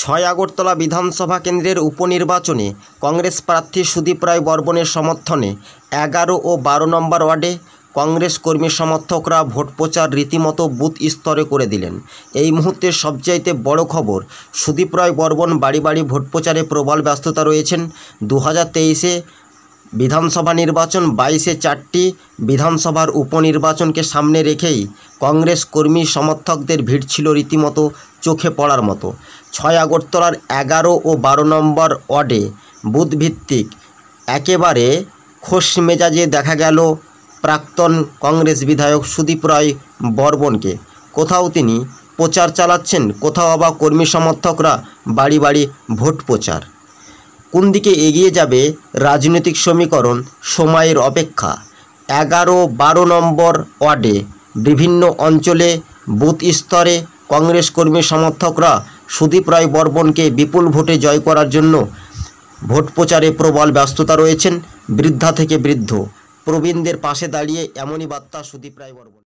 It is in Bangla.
ছয় আগরতলা বিধানসভা কেন্দ্রের উপনির্বাচনে কংগ্রেস প্রার্থী সুদীপ রায় বর্বণের সমর্থনে এগারো ও বারো নম্বর ওয়ার্ডে কংগ্রেস কর্মী সমর্থকরা ভোট প্রচার রীতিমতো বুথ স্তরে করে দিলেন এই মুহূর্তে সবচাইতে বড় খবর সুদীপ রায় বর্বণ বাড়ি বাড়ি ভোট প্রচারে প্রবল ব্যস্ততা রয়েছেন দু হাজার তেইশে বিধানসভা নির্বাচন বাইশে চারটি বিধানসভার উপনির্বাচনকে সামনে রেখেই কংগ্রেস কর্মী সমর্থকদের ভিড় ছিল রীতিমতো চোখে পড়ার মতো ছয় আগরতলার এগারো ও বারো নম্বর ওয়ার্ডে বুধভিত্তিক একেবারে খোস মেজাজে দেখা গেল প্রাক্তন কংগ্রেস বিধায়ক সুদীপ রায় বর্বনকে কোথাও তিনি প্রচার চালাচ্ছেন কোথাও আবার কর্মী সমর্থকরা বাড়ি বাড়ি ভোট প্রচার কোন দিকে এগিয়ে যাবে রাজনৈতিক সমীকরণ সময়ের অপেক্ষা এগারো বারো নম্বর ওয়ার্ডে বিভিন্ন অঞ্চলে বুথ স্তরে কংগ্রেস কর্মী সমর্থকরা সুদীপ রায় বর্মনকে বিপুল ভোটে জয় করার জন্য ভোট প্রচারে প্রবল ব্যস্ততা রয়েছেন বৃদ্ধা থেকে বৃদ্ধ প্রবীণদের পাশে দাঁড়িয়ে এমনই বার্তা সুদীপ রায় বর্মন